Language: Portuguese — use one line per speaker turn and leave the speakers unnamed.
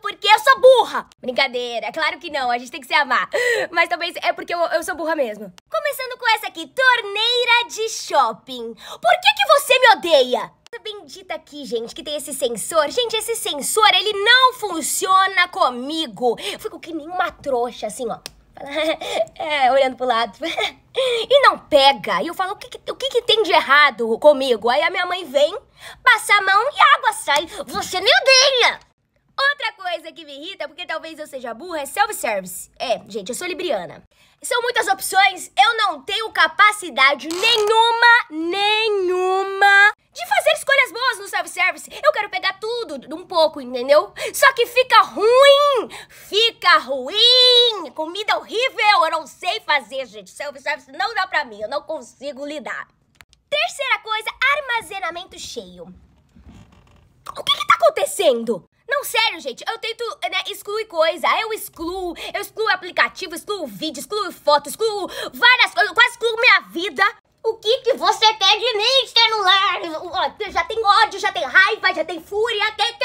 porque eu sou burra. Brincadeira, é claro que não, a gente tem que se amar. Mas talvez é porque eu, eu sou burra mesmo. Começando com essa aqui, torneira de shopping. Por que, que você me odeia? Essa bendita aqui, gente, que tem esse sensor. Gente, esse sensor, ele não funciona comigo. Eu fico que nem uma trouxa, assim, ó. é, olhando pro lado. e não pega. E eu falo, o que, que o que, que, tem de errado comigo? Aí a minha mãe vem, passa a mão e a água sai. Você me odeia! coisa que me irrita, porque talvez eu seja burra, é self-service. É, gente, eu sou libriana. São muitas opções, eu não tenho capacidade nenhuma, nenhuma, de fazer escolhas boas no self-service. Eu quero pegar tudo, um pouco, entendeu? Só que fica ruim, fica ruim, comida horrível, eu não sei fazer, gente. Self-service não dá pra mim, eu não consigo lidar. Terceira coisa, armazenamento cheio. O que que tá acontecendo? Não, sério, gente. Eu tento, né, excluir coisa. Eu excluo, eu excluo aplicativo, excluo vídeo, excluo foto, excluo várias coisas. Quase excluo minha vida. O que que você quer de mim, celular? Já tem ódio, já tem raiva, já tem fúria, até